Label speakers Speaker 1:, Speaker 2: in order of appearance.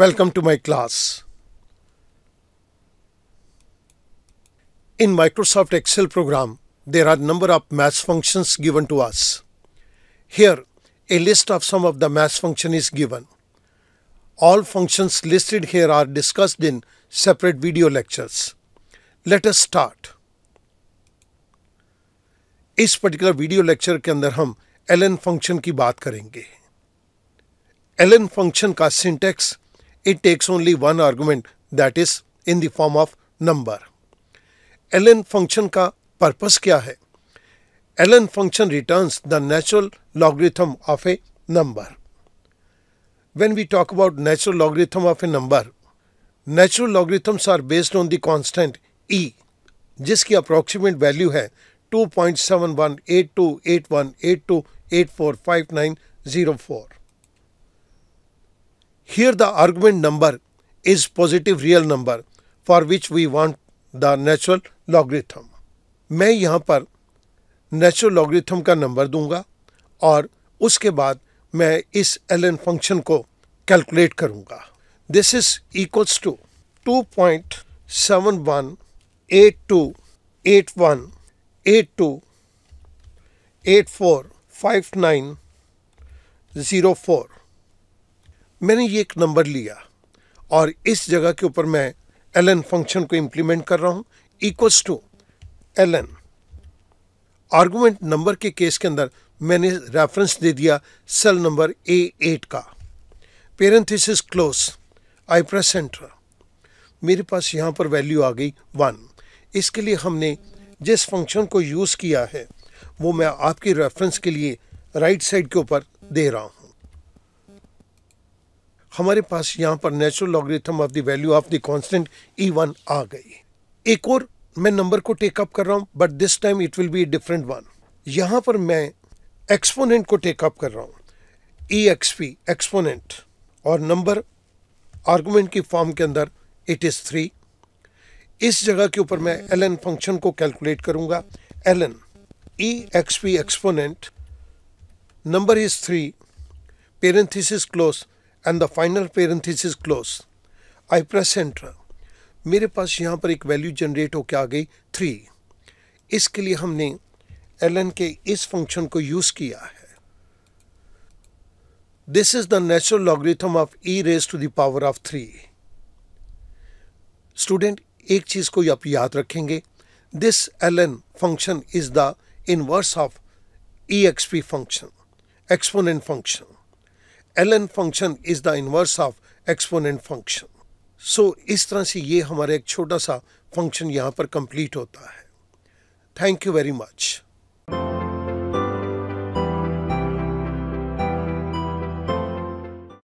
Speaker 1: Welcome to my class. In Microsoft Excel program, there are number of math functions given to us. Here, a list of some of the math function is given. All functions listed here are discussed in separate video lectures. Let us start. इस particular video lecture के अंदर हम L function की बात करेंगे L function का syntax it takes only one argument that is in the form of number. ln function का purpose क्या है ln function returns the natural logarithm of a number. When we talk about natural logarithm of a number, natural logarithms are based on the constant e जिसकी approximate value है 2.71828182845904. Here the argument number is positive real number for which we want the natural logarithm. मैं यहाँ पर natural logarithm का number दूंगा और उसके बाद मैं इस एल एन फंक्शन को कैलकुलेट करूंगा this is equals to two point seven one eight two eight one eight two eight four five nine zero four मैंने ये एक नंबर लिया और इस जगह के ऊपर मैं एल एन फंक्शन को इम्प्लीमेंट कर रहा हूँ equals to L N argument number के केस के अंदर मैंने रेफरेंस दे दिया सेल नंबर ए एट का parenthesis close I press enter मेरे पास यहाँ पर वैल्यू आ गई वन इसके लिए हमने जिस फंक्शन को यूज़ किया है वो मैं आपकी रेफरेंस के लिए राइट साइड के ऊपर दे रहा हूँ हमारे पास यहाँ पर natural logarithm of the value of the constant E one आ गई एक और मैं नंबर को टेकअप कर रहा हूँ but this time it will be different one यहाँ पर मैं एक्सपोनेंट को टेकअप कर रहा हूँ ई एक्स पी एक्सपोनेंट और नंबर आर्गूमेंट की फॉर्म के अंदर इट इज़ थ्री इस जगह के ऊपर मैं एल एन फंक्शन को कैलकुलेट करूँगा L N E X P exponent number is three parenthesis close and the final parenthesis close I press enter मेरे पास यहाँ पर एक वैल्यू जनरेट होकर आ गई थ्री इसके लिए हमने एल के इस फंक्शन को यूज़ किया है this is the natural logarithm of E raise to the power of three student एक चीज़ को आप याद रखेंगे this L function is the inverse of E E X P function exponent function L N function is the inverse of exponent function सो इस तरह से ये हमारा एक छोटा सा फंक्शन यहाँ पर कंप्लीट होता है थैंक यू वेरी मच